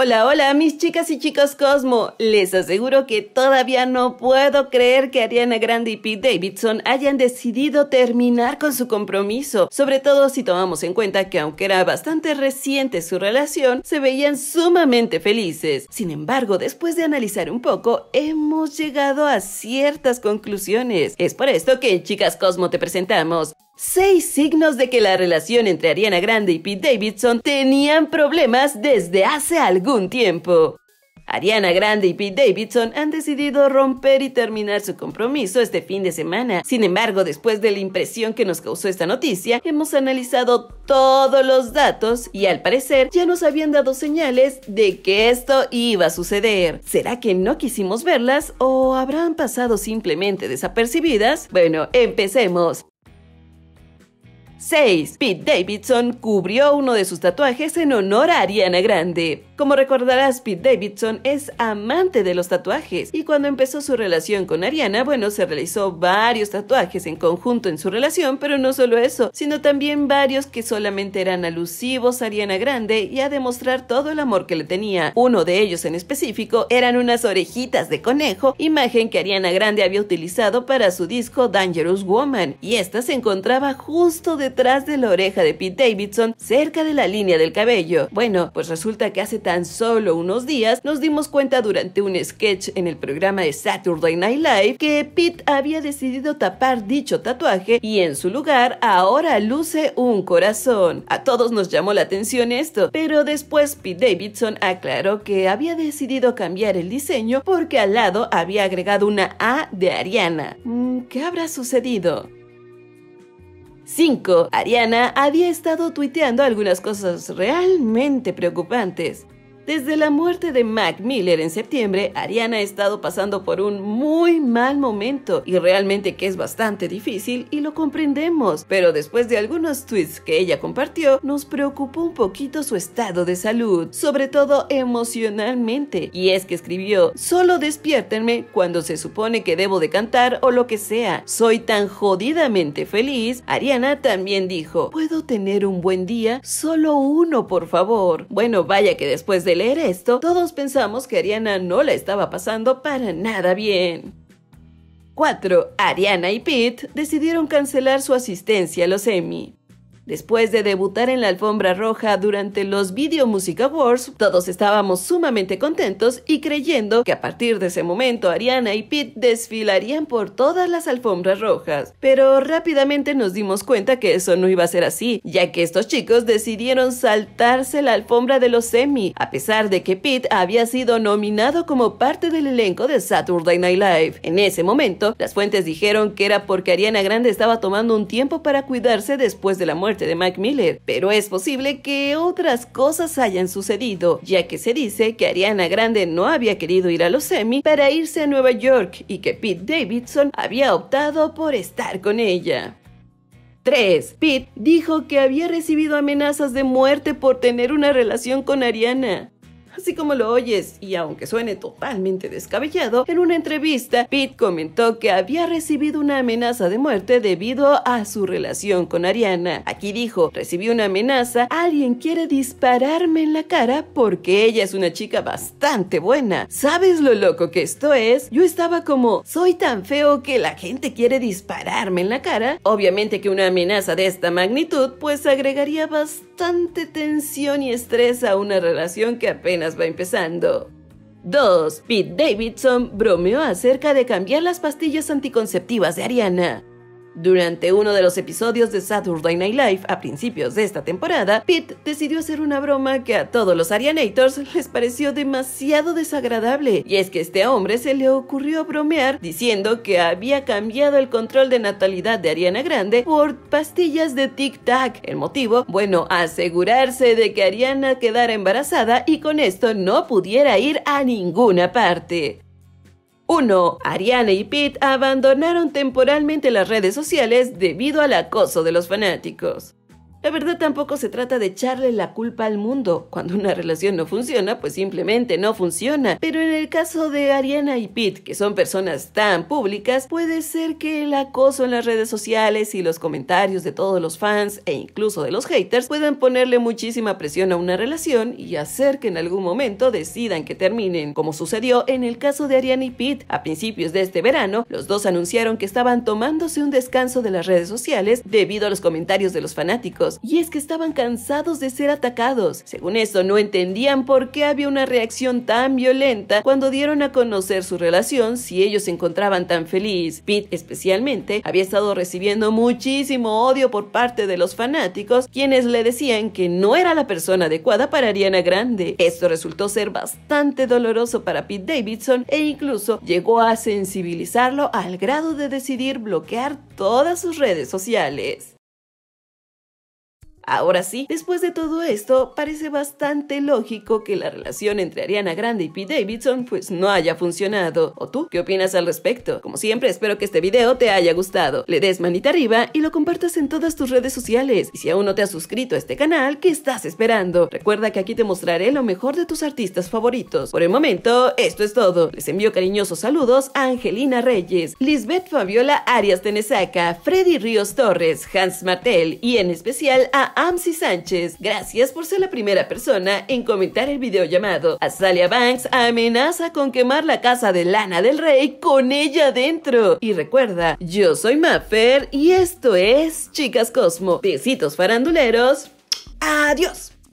Hola, hola, mis chicas y chicos Cosmo. Les aseguro que todavía no puedo creer que Ariana Grande y Pete Davidson hayan decidido terminar con su compromiso, sobre todo si tomamos en cuenta que aunque era bastante reciente su relación, se veían sumamente felices. Sin embargo, después de analizar un poco, hemos llegado a ciertas conclusiones. Es por esto que en Chicas Cosmo te presentamos Seis signos de que la relación entre Ariana Grande y Pete Davidson tenían problemas desde hace algún tiempo. Ariana Grande y Pete Davidson han decidido romper y terminar su compromiso este fin de semana. Sin embargo, después de la impresión que nos causó esta noticia, hemos analizado todos los datos y al parecer ya nos habían dado señales de que esto iba a suceder. ¿Será que no quisimos verlas o habrán pasado simplemente desapercibidas? Bueno, empecemos. 6. Pete Davidson cubrió uno de sus tatuajes en honor a Ariana Grande. Como recordarás, Pete Davidson es amante de los tatuajes y cuando empezó su relación con Ariana, bueno, se realizó varios tatuajes en conjunto en su relación, pero no solo eso, sino también varios que solamente eran alusivos a Ariana Grande y a demostrar todo el amor que le tenía. Uno de ellos en específico eran unas orejitas de conejo, imagen que Ariana Grande había utilizado para su disco Dangerous Woman, y esta se encontraba justo de detrás de la oreja de Pete Davidson, cerca de la línea del cabello. Bueno, pues resulta que hace tan solo unos días nos dimos cuenta durante un sketch en el programa de Saturday Night Live que Pete había decidido tapar dicho tatuaje y en su lugar ahora luce un corazón. A todos nos llamó la atención esto, pero después Pete Davidson aclaró que había decidido cambiar el diseño porque al lado había agregado una A de Ariana. Mm, ¿Qué habrá sucedido? 5. Ariana había estado tuiteando algunas cosas realmente preocupantes. Desde la muerte de Mac Miller en septiembre, Ariana ha estado pasando por un muy mal momento y realmente que es bastante difícil y lo comprendemos, pero después de algunos tweets que ella compartió, nos preocupó un poquito su estado de salud, sobre todo emocionalmente, y es que escribió, solo despiértenme cuando se supone que debo de cantar o lo que sea, soy tan jodidamente feliz, Ariana también dijo, puedo tener un buen día, solo uno por favor. Bueno, vaya que después de leer esto, todos pensamos que Ariana no la estaba pasando para nada bien. 4. Ariana y Pete decidieron cancelar su asistencia a los Emmy. Después de debutar en la alfombra roja durante los Video Music Awards, todos estábamos sumamente contentos y creyendo que a partir de ese momento Ariana y Pete desfilarían por todas las alfombras rojas. Pero rápidamente nos dimos cuenta que eso no iba a ser así, ya que estos chicos decidieron saltarse la alfombra de los semi, a pesar de que Pete había sido nominado como parte del elenco de Saturday Night Live. En ese momento, las fuentes dijeron que era porque Ariana Grande estaba tomando un tiempo para cuidarse después de la muerte de Mac Miller, pero es posible que otras cosas hayan sucedido, ya que se dice que Ariana Grande no había querido ir a los Emmy para irse a Nueva York y que Pete Davidson había optado por estar con ella. 3. Pete dijo que había recibido amenazas de muerte por tener una relación con Ariana. Así como lo oyes, y aunque suene totalmente descabellado, en una entrevista, Pete comentó que había recibido una amenaza de muerte debido a su relación con Ariana. Aquí dijo, recibí una amenaza, alguien quiere dispararme en la cara porque ella es una chica bastante buena. ¿Sabes lo loco que esto es? Yo estaba como, soy tan feo que la gente quiere dispararme en la cara. Obviamente que una amenaza de esta magnitud pues agregaría bastante tensión y estrés a una relación que apenas va empezando. 2. Pete Davidson bromeó acerca de cambiar las pastillas anticonceptivas de Ariana, durante uno de los episodios de Saturday Night Live a principios de esta temporada, Pete decidió hacer una broma que a todos los Arianators les pareció demasiado desagradable, y es que a este hombre se le ocurrió bromear diciendo que había cambiado el control de natalidad de Ariana Grande por pastillas de Tic Tac. El motivo, bueno, asegurarse de que Ariana quedara embarazada y con esto no pudiera ir a ninguna parte. 1. Ariana y Pete abandonaron temporalmente las redes sociales debido al acoso de los fanáticos. La verdad tampoco se trata de echarle la culpa al mundo. Cuando una relación no funciona, pues simplemente no funciona. Pero en el caso de Ariana y Pete, que son personas tan públicas, puede ser que el acoso en las redes sociales y los comentarios de todos los fans e incluso de los haters puedan ponerle muchísima presión a una relación y hacer que en algún momento decidan que terminen, como sucedió en el caso de Ariana y Pete. A principios de este verano, los dos anunciaron que estaban tomándose un descanso de las redes sociales debido a los comentarios de los fanáticos y es que estaban cansados de ser atacados. Según eso, no entendían por qué había una reacción tan violenta cuando dieron a conocer su relación si ellos se encontraban tan feliz. Pete especialmente había estado recibiendo muchísimo odio por parte de los fanáticos, quienes le decían que no era la persona adecuada para Ariana Grande. Esto resultó ser bastante doloroso para Pete Davidson e incluso llegó a sensibilizarlo al grado de decidir bloquear todas sus redes sociales. Ahora sí, después de todo esto, parece bastante lógico que la relación entre Ariana Grande y Pete Davidson pues no haya funcionado. ¿O tú? ¿Qué opinas al respecto? Como siempre, espero que este video te haya gustado. Le des manita arriba y lo compartas en todas tus redes sociales. Y si aún no te has suscrito a este canal, ¿qué estás esperando? Recuerda que aquí te mostraré lo mejor de tus artistas favoritos. Por el momento, esto es todo. Les envío cariñosos saludos a Angelina Reyes, Lisbeth Fabiola Arias Tenesaca, Freddy Ríos Torres, Hans Martel y en especial a Amsi Sánchez. Gracias por ser la primera persona en comentar el video llamado Azalia Banks amenaza con quemar la casa de Lana del Rey con ella dentro. Y recuerda, yo soy Maffer y esto es Chicas Cosmo. Besitos faranduleros. Adiós.